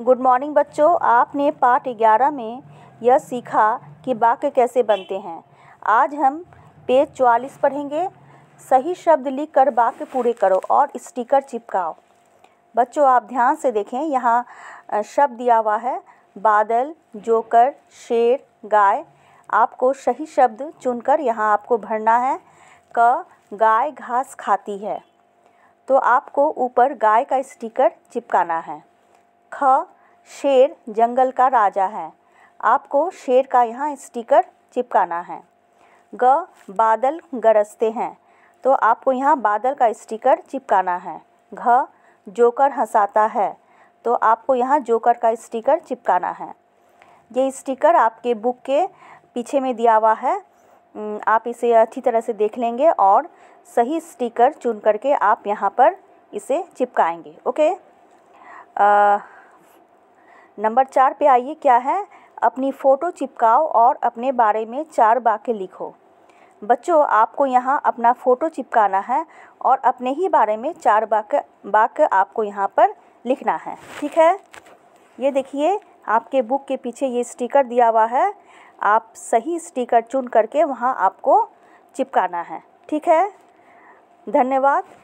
good morning बच्चों आपने part ग्यारह में यह सीखा कि वाक्य कैसे बनते हैं आज हम पेज चौवालीस पढ़ेंगे सही शब्द लिखकर वाक्य पूरे करो और स्टिकर चिपकाओ बच्चों आप ध्यान से देखें यहाँ शब्द दिया हुआ है बादल जोकर शेर गाय आपको सही शब्द चुनकर यहाँ आपको भरना है क गाय घास खाती है तो आपको ऊपर गाय का स्टिकर चिपकाना है ख शेर जंगल का राजा है आपको शेर का यहाँ स्टिकर चिपकाना है ग बादल गरजते हैं तो आपको यहाँ बादल का स्टिकर चिपकाना है घ जोकर हंसाता है तो आपको यहाँ जोकर का स्टिकर चिपकाना है ये स्टिकर आपके बुक के पीछे में दिया हुआ है आप इसे अच्छी तरह से देख लेंगे और सही स्टिकर चुन करके आप यहाँ पर इसे चिपकाएंगे ओके आ, नंबर चार पे आइए क्या है अपनी फ़ोटो चिपकाओ और अपने बारे में चार वाक्य लिखो बच्चों आपको यहाँ अपना फ़ोटो चिपकाना है और अपने ही बारे में चार वाक्य बाक आपको यहाँ पर लिखना है ठीक है ये देखिए आपके बुक के पीछे ये स्टिकर दिया हुआ है आप सही स्टिकर चुन करके वहाँ आपको चिपकाना है ठीक है धन्यवाद